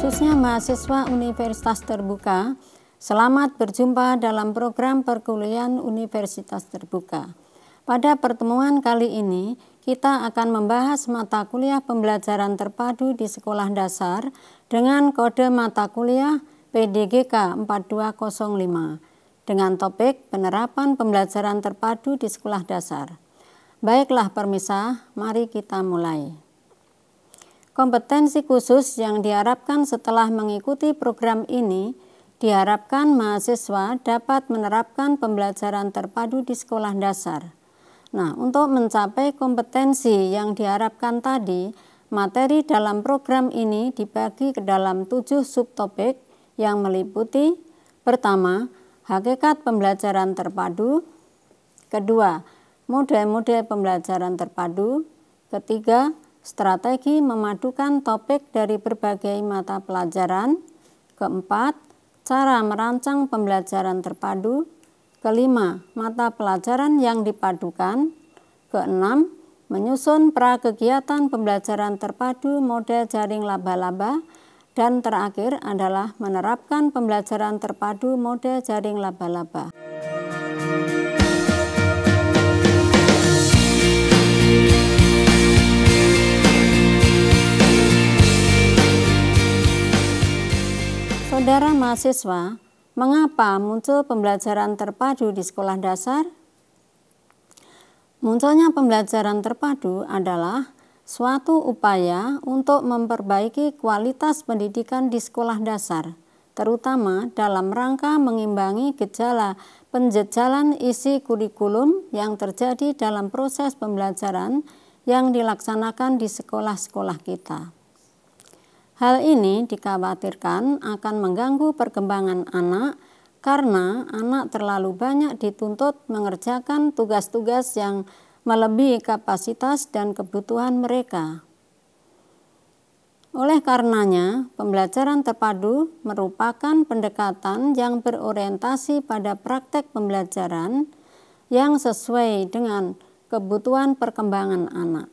khususnya mahasiswa Universitas Terbuka, selamat berjumpa dalam program perkuliahan Universitas Terbuka. Pada pertemuan kali ini, kita akan membahas mata kuliah pembelajaran terpadu di sekolah dasar dengan kode mata kuliah PDGK 4205 dengan topik penerapan pembelajaran terpadu di sekolah dasar. Baiklah permisah, mari kita mulai. Kompetensi khusus yang diharapkan setelah mengikuti program ini diharapkan mahasiswa dapat menerapkan pembelajaran terpadu di sekolah dasar. Nah, untuk mencapai kompetensi yang diharapkan tadi, materi dalam program ini dibagi ke dalam tujuh subtopik yang meliputi pertama, hakikat pembelajaran terpadu, kedua, model-model pembelajaran terpadu, ketiga, Strategi memadukan topik dari berbagai mata pelajaran. Keempat, cara merancang pembelajaran terpadu. Kelima, mata pelajaran yang dipadukan. Keenam, menyusun prakegiatan pembelajaran terpadu model jaring laba-laba. Dan terakhir adalah menerapkan pembelajaran terpadu model jaring laba-laba. Para mahasiswa, mengapa muncul pembelajaran terpadu di sekolah dasar? Munculnya pembelajaran terpadu adalah suatu upaya untuk memperbaiki kualitas pendidikan di sekolah dasar, terutama dalam rangka mengimbangi gejala penjejalan isi kurikulum yang terjadi dalam proses pembelajaran yang dilaksanakan di sekolah-sekolah kita. Hal ini dikhawatirkan akan mengganggu perkembangan anak karena anak terlalu banyak dituntut mengerjakan tugas-tugas yang melebihi kapasitas dan kebutuhan mereka. Oleh karenanya, pembelajaran terpadu merupakan pendekatan yang berorientasi pada praktek pembelajaran yang sesuai dengan kebutuhan perkembangan anak.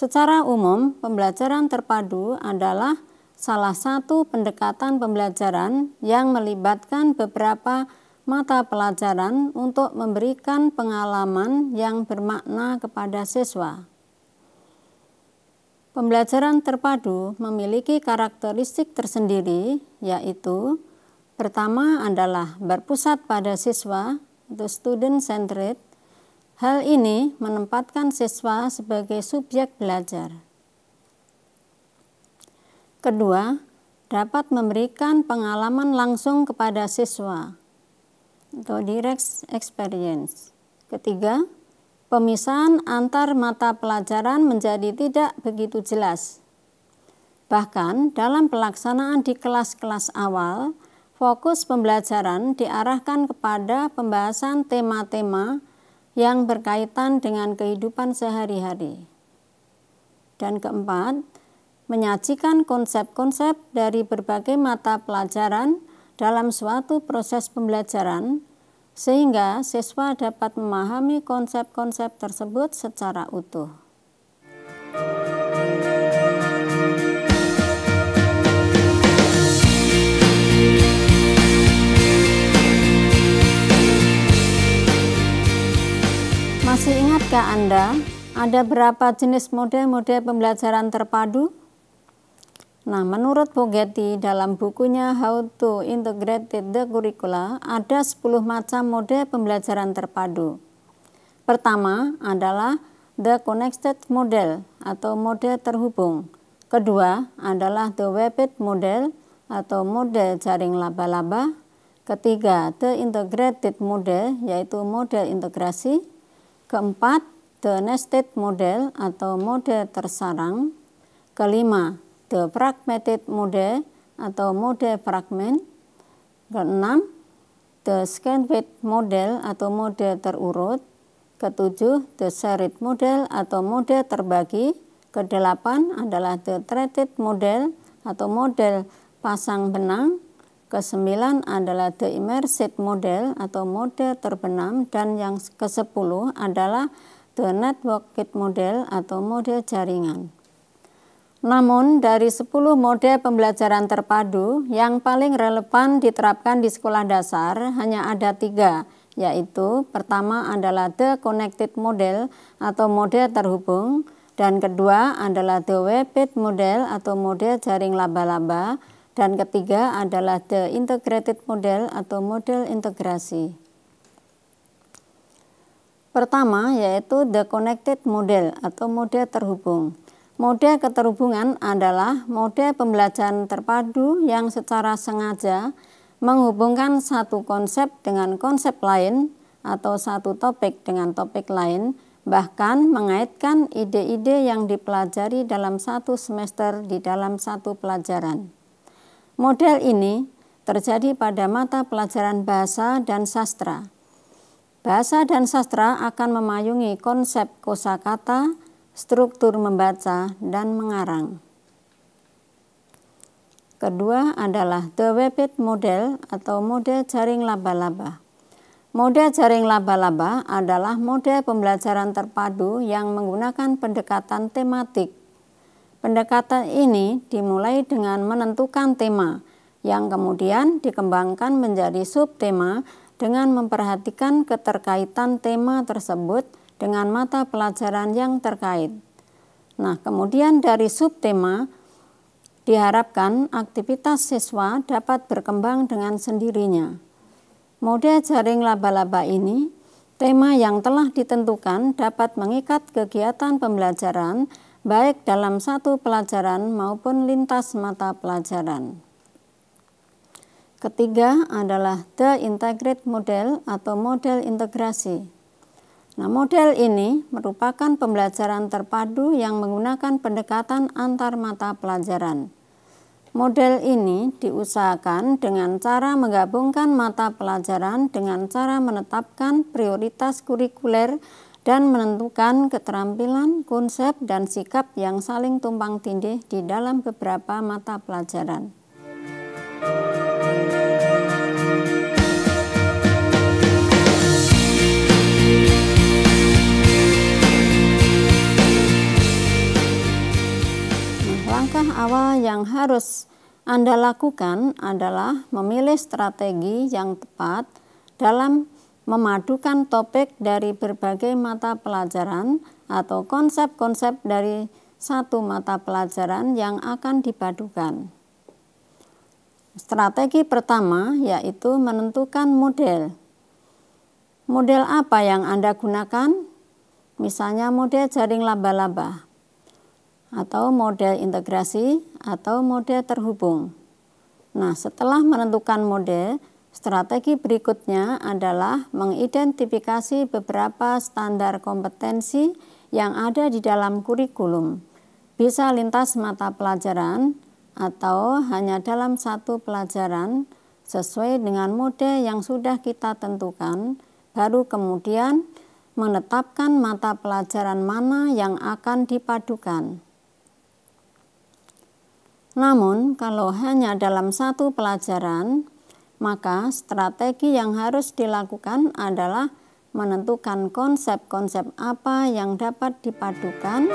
Secara umum, pembelajaran terpadu adalah salah satu pendekatan pembelajaran yang melibatkan beberapa mata pelajaran untuk memberikan pengalaman yang bermakna kepada siswa. Pembelajaran terpadu memiliki karakteristik tersendiri, yaitu pertama adalah berpusat pada siswa, the student centered, Hal ini menempatkan siswa sebagai subjek belajar. Kedua, dapat memberikan pengalaman langsung kepada siswa atau direct experience. Ketiga, pemisahan antar mata pelajaran menjadi tidak begitu jelas. Bahkan dalam pelaksanaan di kelas-kelas awal, fokus pembelajaran diarahkan kepada pembahasan tema-tema yang berkaitan dengan kehidupan sehari-hari. Dan keempat, menyajikan konsep-konsep dari berbagai mata pelajaran dalam suatu proses pembelajaran sehingga siswa dapat memahami konsep-konsep tersebut secara utuh. Masih ingatkah Anda ada berapa jenis model-model pembelajaran terpadu? Nah, menurut Bogetti dalam bukunya How to Integrate the Curricula ada 10 macam model pembelajaran terpadu. Pertama adalah the connected model atau model terhubung. Kedua adalah the webbed model atau model jaring laba-laba. Ketiga, the integrated model yaitu model integrasi. Keempat, the nested model atau mode tersarang. Kelima, the fragmented mode atau mode fragmen. Keenam, the scanned model atau mode terurut. Ketujuh, the shared model atau mode terbagi. Kedelapan adalah the threaded model atau model pasang benang. Kesembilan adalah the immersive model atau model terbenam dan yang ke sepuluh adalah the networked model atau model jaringan. Namun dari 10 model pembelajaran terpadu yang paling relevan diterapkan di sekolah dasar hanya ada tiga, yaitu pertama adalah the connected model atau model terhubung, dan kedua adalah the web model atau model jaring laba-laba, dan ketiga adalah the integrated model atau model integrasi. Pertama yaitu the connected model atau model terhubung. Model keterhubungan adalah model pembelajaran terpadu yang secara sengaja menghubungkan satu konsep dengan konsep lain atau satu topik dengan topik lain, bahkan mengaitkan ide-ide yang dipelajari dalam satu semester di dalam satu pelajaran. Model ini terjadi pada mata pelajaran bahasa dan sastra. Bahasa dan sastra akan memayungi konsep kosakata, struktur membaca, dan mengarang. Kedua adalah The Wabbit Model atau model jaring laba-laba. Model jaring laba-laba adalah model pembelajaran terpadu yang menggunakan pendekatan tematik Pendekatan ini dimulai dengan menentukan tema yang kemudian dikembangkan menjadi subtema dengan memperhatikan keterkaitan tema tersebut dengan mata pelajaran yang terkait. Nah, kemudian dari subtema diharapkan aktivitas siswa dapat berkembang dengan sendirinya. Mode jaring laba-laba ini, tema yang telah ditentukan dapat mengikat kegiatan pembelajaran baik dalam satu pelajaran maupun lintas mata pelajaran. Ketiga adalah The integrated Model atau model integrasi. Nah, model ini merupakan pembelajaran terpadu yang menggunakan pendekatan antar mata pelajaran. Model ini diusahakan dengan cara menggabungkan mata pelajaran dengan cara menetapkan prioritas kurikuler dan menentukan keterampilan, konsep, dan sikap yang saling tumpang tindih di dalam beberapa mata pelajaran. Nah, langkah awal yang harus Anda lakukan adalah memilih strategi yang tepat dalam memadukan topik dari berbagai mata pelajaran atau konsep-konsep dari satu mata pelajaran yang akan dipadukan. Strategi pertama yaitu menentukan model. Model apa yang Anda gunakan? Misalnya model jaring laba-laba, atau model integrasi, atau model terhubung. Nah, setelah menentukan model, Strategi berikutnya adalah mengidentifikasi beberapa standar kompetensi yang ada di dalam kurikulum. Bisa lintas mata pelajaran atau hanya dalam satu pelajaran sesuai dengan mode yang sudah kita tentukan, baru kemudian menetapkan mata pelajaran mana yang akan dipadukan. Namun, kalau hanya dalam satu pelajaran, maka strategi yang harus dilakukan adalah menentukan konsep-konsep apa yang dapat dipadukan.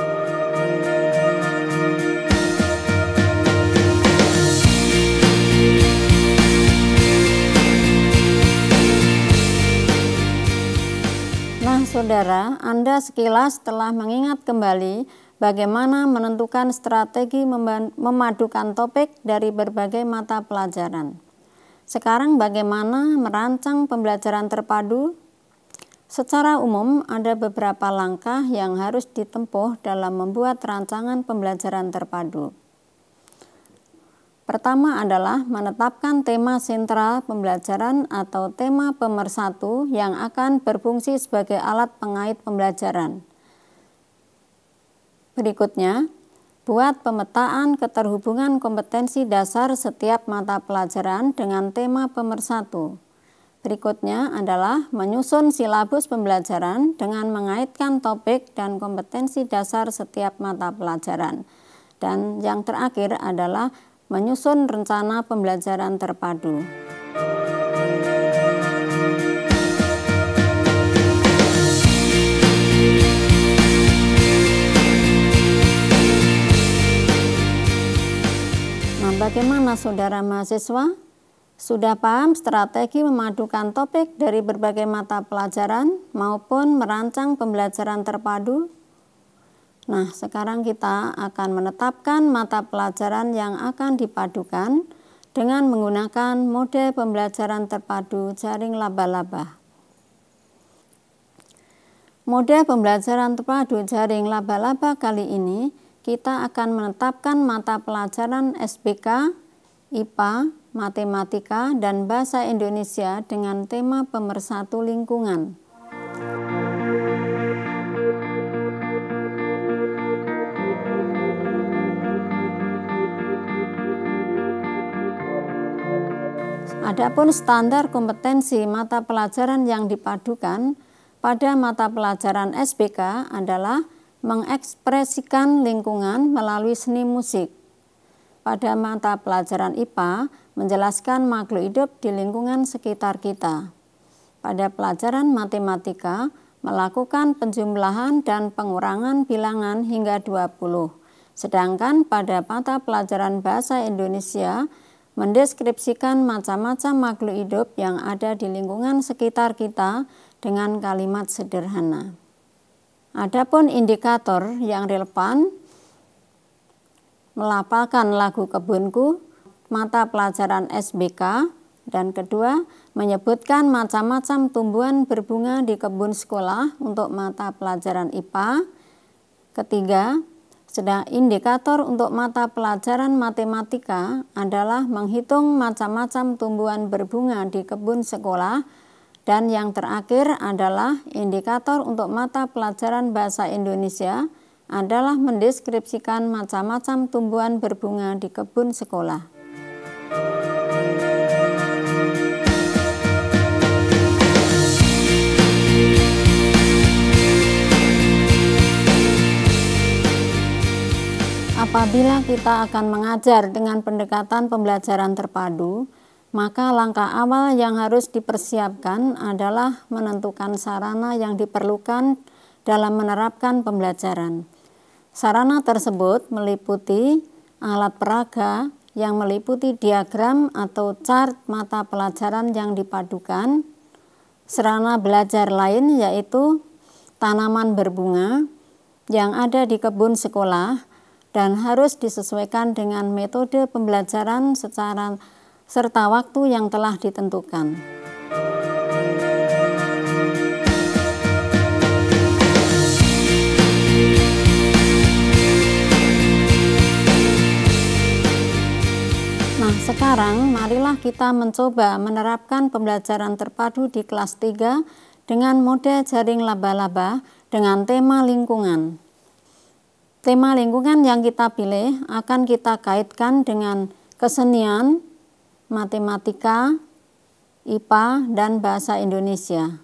Nah, saudara, Anda sekilas telah mengingat kembali bagaimana menentukan strategi memadukan topik dari berbagai mata pelajaran. Sekarang bagaimana merancang pembelajaran terpadu? Secara umum, ada beberapa langkah yang harus ditempuh dalam membuat rancangan pembelajaran terpadu. Pertama adalah menetapkan tema sentral pembelajaran atau tema pemersatu yang akan berfungsi sebagai alat pengait pembelajaran. Berikutnya, Buat pemetaan keterhubungan kompetensi dasar setiap mata pelajaran dengan tema pemersatu. Berikutnya adalah menyusun silabus pembelajaran dengan mengaitkan topik dan kompetensi dasar setiap mata pelajaran. Dan yang terakhir adalah menyusun rencana pembelajaran terpadu. Bagaimana saudara mahasiswa? Sudah paham strategi memadukan topik dari berbagai mata pelajaran maupun merancang pembelajaran terpadu? Nah, sekarang kita akan menetapkan mata pelajaran yang akan dipadukan dengan menggunakan mode pembelajaran terpadu jaring laba-laba. Mode pembelajaran terpadu jaring laba-laba kali ini kita akan menetapkan mata pelajaran SBK, IPA, Matematika, dan Bahasa Indonesia dengan tema Pemersatu Lingkungan. Adapun standar kompetensi mata pelajaran yang dipadukan pada mata pelajaran SBK adalah mengekspresikan lingkungan melalui seni musik. Pada mata pelajaran IPA, menjelaskan makhluk hidup di lingkungan sekitar kita. Pada pelajaran matematika, melakukan penjumlahan dan pengurangan bilangan hingga 20. Sedangkan pada mata pelajaran bahasa Indonesia, mendeskripsikan macam-macam makhluk hidup yang ada di lingkungan sekitar kita dengan kalimat sederhana. Adapun indikator yang relevan melapalkan lagu kebunku, mata pelajaran SBK, dan kedua, menyebutkan macam-macam tumbuhan berbunga di kebun sekolah untuk mata pelajaran IPA. Ketiga, sedang indikator untuk mata pelajaran matematika adalah menghitung macam-macam tumbuhan berbunga di kebun sekolah dan yang terakhir adalah indikator untuk mata pelajaran bahasa Indonesia adalah mendeskripsikan macam-macam tumbuhan berbunga di kebun sekolah. Apabila kita akan mengajar dengan pendekatan pembelajaran terpadu, maka langkah awal yang harus dipersiapkan adalah menentukan sarana yang diperlukan dalam menerapkan pembelajaran. Sarana tersebut meliputi alat peraga yang meliputi diagram atau chart mata pelajaran yang dipadukan, sarana belajar lain yaitu tanaman berbunga yang ada di kebun sekolah dan harus disesuaikan dengan metode pembelajaran secara serta waktu yang telah ditentukan. Nah, sekarang marilah kita mencoba menerapkan pembelajaran terpadu di kelas 3 dengan mode jaring laba-laba dengan tema lingkungan. Tema lingkungan yang kita pilih akan kita kaitkan dengan kesenian, matematika, IPA, dan bahasa Indonesia.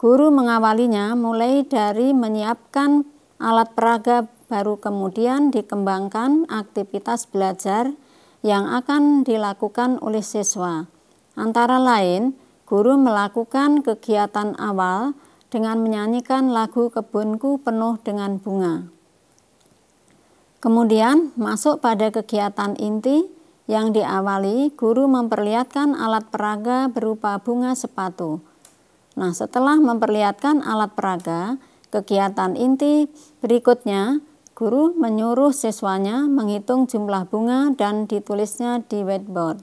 Guru mengawalinya mulai dari menyiapkan alat peraga baru kemudian dikembangkan aktivitas belajar yang akan dilakukan oleh siswa. Antara lain, guru melakukan kegiatan awal dengan menyanyikan lagu kebunku penuh dengan bunga. Kemudian masuk pada kegiatan inti yang diawali guru memperlihatkan alat peraga berupa bunga sepatu. Nah, setelah memperlihatkan alat peraga, kegiatan inti berikutnya guru menyuruh siswanya menghitung jumlah bunga dan ditulisnya di whiteboard.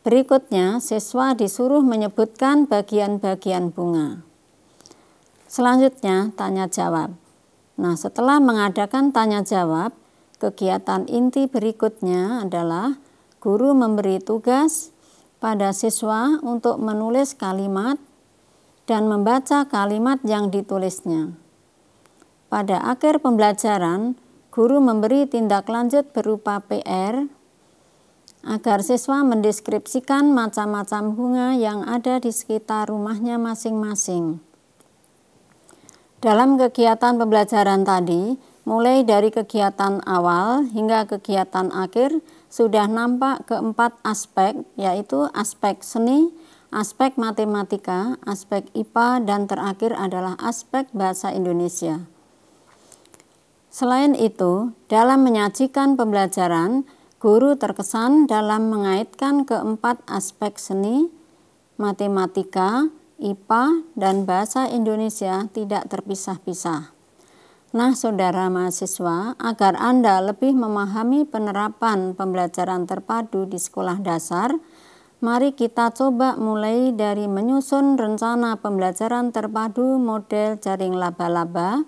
Berikutnya, siswa disuruh menyebutkan bagian-bagian bunga. Selanjutnya, tanya jawab. Nah, setelah mengadakan tanya jawab, Kegiatan inti berikutnya adalah guru memberi tugas pada siswa untuk menulis kalimat dan membaca kalimat yang ditulisnya. Pada akhir pembelajaran, guru memberi tindak lanjut berupa PR agar siswa mendeskripsikan macam-macam bunga yang ada di sekitar rumahnya masing-masing. Dalam kegiatan pembelajaran tadi, Mulai dari kegiatan awal hingga kegiatan akhir sudah nampak keempat aspek yaitu aspek seni, aspek matematika, aspek IPA dan terakhir adalah aspek bahasa Indonesia. Selain itu, dalam menyajikan pembelajaran, guru terkesan dalam mengaitkan keempat aspek seni, matematika, IPA, dan bahasa Indonesia tidak terpisah-pisah. Nah, saudara mahasiswa, agar Anda lebih memahami penerapan pembelajaran terpadu di sekolah dasar, mari kita coba mulai dari menyusun rencana pembelajaran terpadu model jaring laba-laba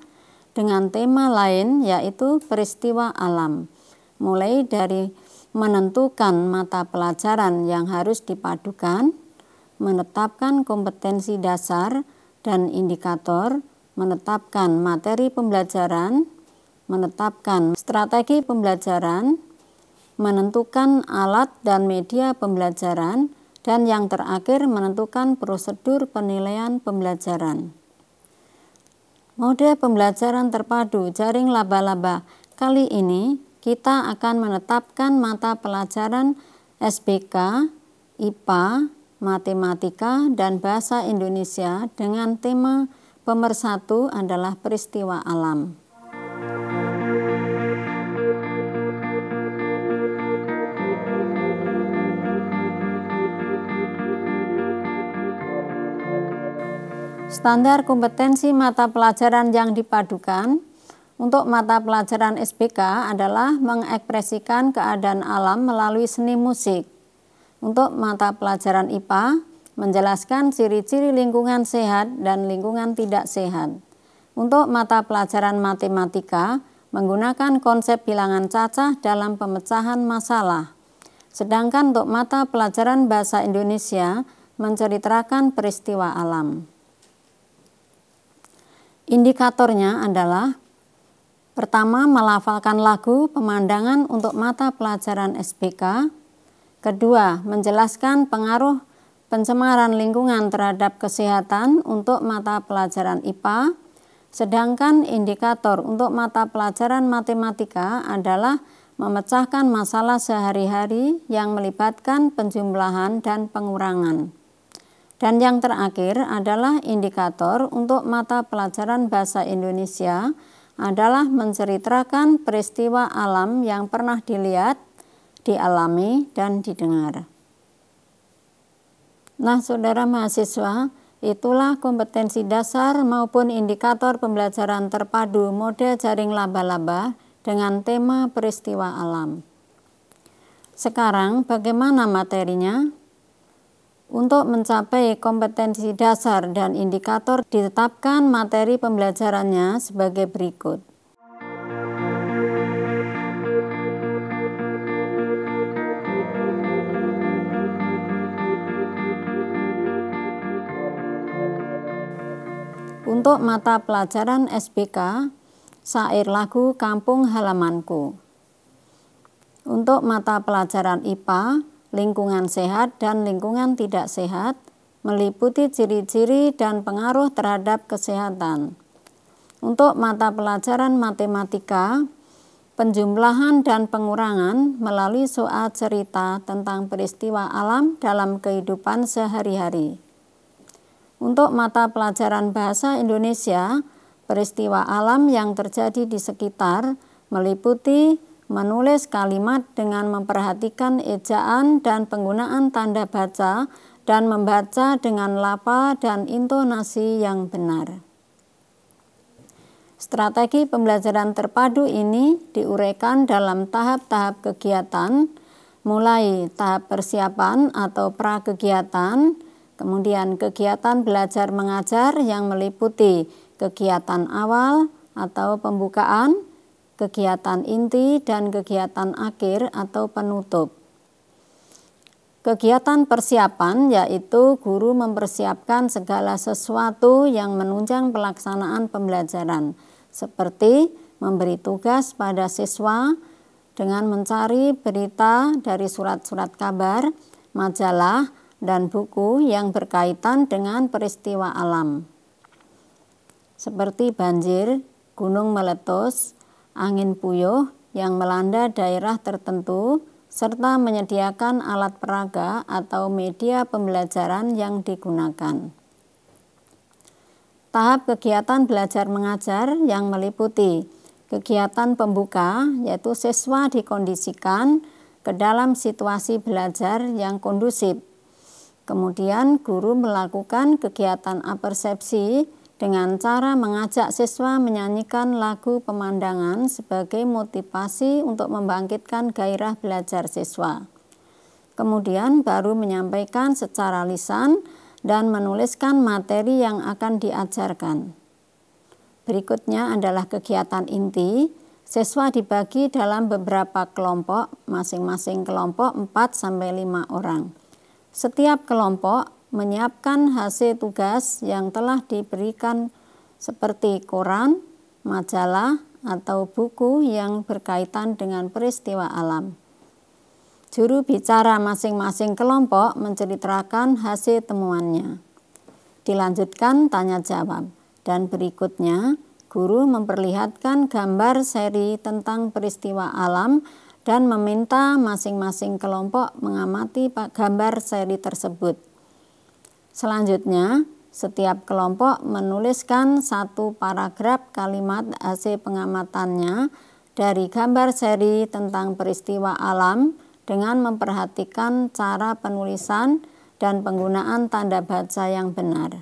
dengan tema lain yaitu peristiwa alam. Mulai dari menentukan mata pelajaran yang harus dipadukan, menetapkan kompetensi dasar dan indikator, menetapkan materi pembelajaran, menetapkan strategi pembelajaran, menentukan alat dan media pembelajaran, dan yang terakhir menentukan prosedur penilaian pembelajaran. Mode pembelajaran terpadu jaring laba-laba kali ini kita akan menetapkan mata pelajaran SBK, IPA, Matematika, dan Bahasa Indonesia dengan tema Pemersatu adalah peristiwa alam. Standar kompetensi mata pelajaran yang dipadukan untuk mata pelajaran SBK adalah mengekspresikan keadaan alam melalui seni musik. Untuk mata pelajaran IPA, menjelaskan ciri-ciri lingkungan sehat dan lingkungan tidak sehat. Untuk mata pelajaran matematika, menggunakan konsep bilangan cacah dalam pemecahan masalah. Sedangkan untuk mata pelajaran bahasa Indonesia, menceritakan peristiwa alam. Indikatornya adalah Pertama, melafalkan lagu pemandangan untuk mata pelajaran spk Kedua, menjelaskan pengaruh pencemaran lingkungan terhadap kesehatan untuk mata pelajaran IPA, sedangkan indikator untuk mata pelajaran matematika adalah memecahkan masalah sehari-hari yang melibatkan penjumlahan dan pengurangan. Dan yang terakhir adalah indikator untuk mata pelajaran bahasa Indonesia adalah menceritakan peristiwa alam yang pernah dilihat, dialami, dan didengar. Nah, saudara mahasiswa, itulah kompetensi dasar maupun indikator pembelajaran terpadu model jaring laba-laba dengan tema peristiwa alam. Sekarang, bagaimana materinya? Untuk mencapai kompetensi dasar dan indikator, ditetapkan materi pembelajarannya sebagai berikut. Untuk mata pelajaran SBK, sair lagu Kampung Halamanku. Untuk mata pelajaran IPA, lingkungan sehat dan lingkungan tidak sehat, meliputi ciri-ciri dan pengaruh terhadap kesehatan. Untuk mata pelajaran matematika, penjumlahan dan pengurangan melalui soal cerita tentang peristiwa alam dalam kehidupan sehari-hari. Untuk mata pelajaran bahasa Indonesia, peristiwa alam yang terjadi di sekitar meliputi menulis kalimat dengan memperhatikan ejaan dan penggunaan tanda baca dan membaca dengan lapa dan intonasi yang benar. Strategi pembelajaran terpadu ini diuraikan dalam tahap-tahap kegiatan, mulai tahap persiapan atau prakegiatan, kegiatan Kemudian kegiatan belajar mengajar yang meliputi kegiatan awal atau pembukaan, kegiatan inti, dan kegiatan akhir atau penutup. Kegiatan persiapan yaitu guru mempersiapkan segala sesuatu yang menunjang pelaksanaan pembelajaran, seperti memberi tugas pada siswa dengan mencari berita dari surat-surat kabar, majalah, dan buku yang berkaitan dengan peristiwa alam seperti banjir, gunung meletus, angin puyuh yang melanda daerah tertentu serta menyediakan alat peraga atau media pembelajaran yang digunakan. Tahap kegiatan belajar mengajar yang meliputi kegiatan pembuka, yaitu siswa dikondisikan ke dalam situasi belajar yang kondusif, Kemudian guru melakukan kegiatan apersepsi dengan cara mengajak siswa menyanyikan lagu pemandangan sebagai motivasi untuk membangkitkan gairah belajar siswa. Kemudian baru menyampaikan secara lisan dan menuliskan materi yang akan diajarkan. Berikutnya adalah kegiatan inti. Siswa dibagi dalam beberapa kelompok, masing-masing kelompok 4 sampai 5 orang. Setiap kelompok menyiapkan hasil tugas yang telah diberikan seperti koran, majalah, atau buku yang berkaitan dengan peristiwa alam. Juru bicara masing-masing kelompok menceritakan hasil temuannya. Dilanjutkan tanya jawab, dan berikutnya guru memperlihatkan gambar seri tentang peristiwa alam dan meminta masing-masing kelompok mengamati gambar seri tersebut. Selanjutnya, setiap kelompok menuliskan satu paragraf kalimat hasil pengamatannya dari gambar seri tentang peristiwa alam dengan memperhatikan cara penulisan dan penggunaan tanda baca yang benar.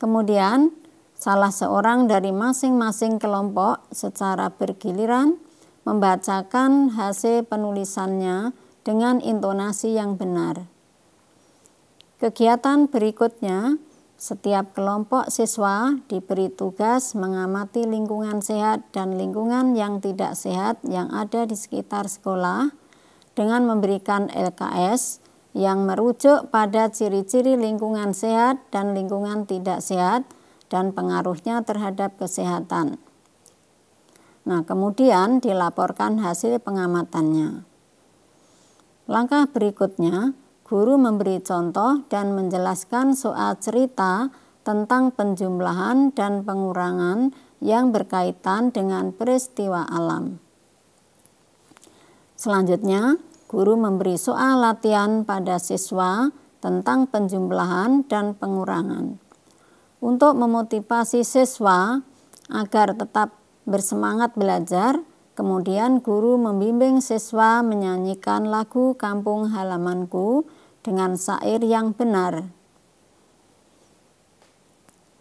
Kemudian, salah seorang dari masing-masing kelompok secara bergiliran membacakan hasil penulisannya dengan intonasi yang benar. Kegiatan berikutnya, setiap kelompok siswa diberi tugas mengamati lingkungan sehat dan lingkungan yang tidak sehat yang ada di sekitar sekolah dengan memberikan LKS yang merujuk pada ciri-ciri lingkungan sehat dan lingkungan tidak sehat dan pengaruhnya terhadap kesehatan. Nah, kemudian dilaporkan hasil pengamatannya. Langkah berikutnya, guru memberi contoh dan menjelaskan soal cerita tentang penjumlahan dan pengurangan yang berkaitan dengan peristiwa alam. Selanjutnya, guru memberi soal latihan pada siswa tentang penjumlahan dan pengurangan. Untuk memotivasi siswa agar tetap bersemangat belajar, kemudian guru membimbing siswa menyanyikan lagu Kampung Halamanku dengan syair yang benar.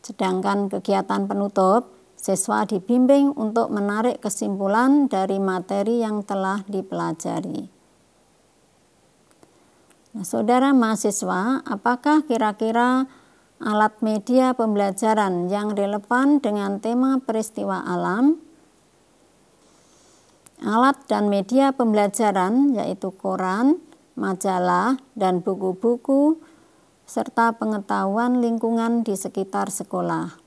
Sedangkan kegiatan penutup, siswa dibimbing untuk menarik kesimpulan dari materi yang telah dipelajari. Nah, saudara mahasiswa, apakah kira-kira alat media pembelajaran yang relevan dengan tema peristiwa alam, alat dan media pembelajaran yaitu koran, majalah, dan buku-buku, serta pengetahuan lingkungan di sekitar sekolah,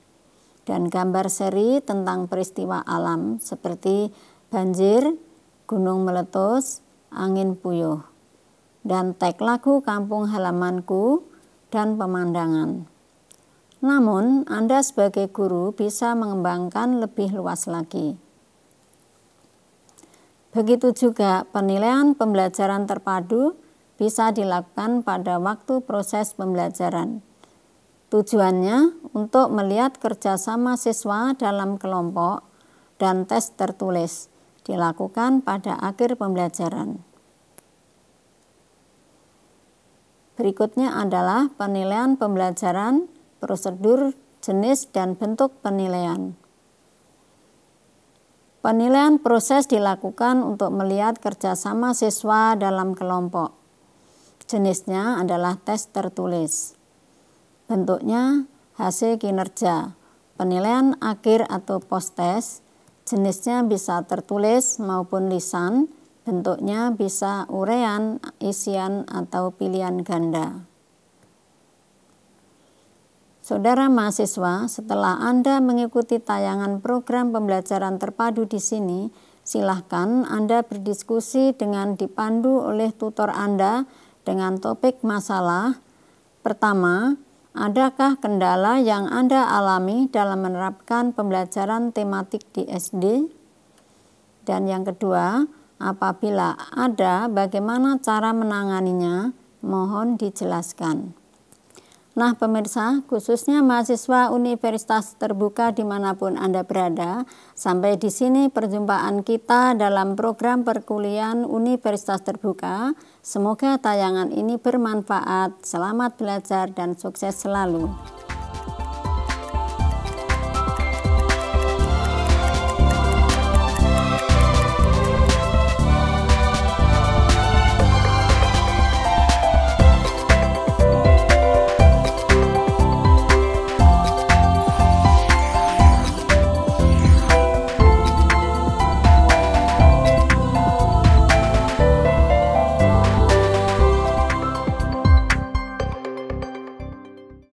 dan gambar seri tentang peristiwa alam seperti banjir, gunung meletus, angin puyuh, dan tag lagu kampung halamanku dan pemandangan. Namun, Anda sebagai guru bisa mengembangkan lebih luas lagi. Begitu juga penilaian pembelajaran terpadu bisa dilakukan pada waktu proses pembelajaran. Tujuannya untuk melihat kerjasama siswa dalam kelompok dan tes tertulis dilakukan pada akhir pembelajaran. Berikutnya adalah penilaian pembelajaran prosedur, jenis, dan bentuk penilaian. Penilaian proses dilakukan untuk melihat kerjasama siswa dalam kelompok. Jenisnya adalah tes tertulis. Bentuknya hasil kinerja, penilaian akhir atau post-test, jenisnya bisa tertulis maupun lisan, bentuknya bisa urean, isian, atau pilihan ganda. Saudara mahasiswa, setelah Anda mengikuti tayangan program pembelajaran terpadu di sini, silahkan Anda berdiskusi dengan dipandu oleh tutor Anda dengan topik masalah. Pertama, adakah kendala yang Anda alami dalam menerapkan pembelajaran tematik di SD? Dan yang kedua, apabila ada, bagaimana cara menanganinya? Mohon dijelaskan. Nah pemirsa, khususnya mahasiswa universitas terbuka dimanapun Anda berada, sampai di sini perjumpaan kita dalam program perkuliahan universitas terbuka. Semoga tayangan ini bermanfaat, selamat belajar dan sukses selalu.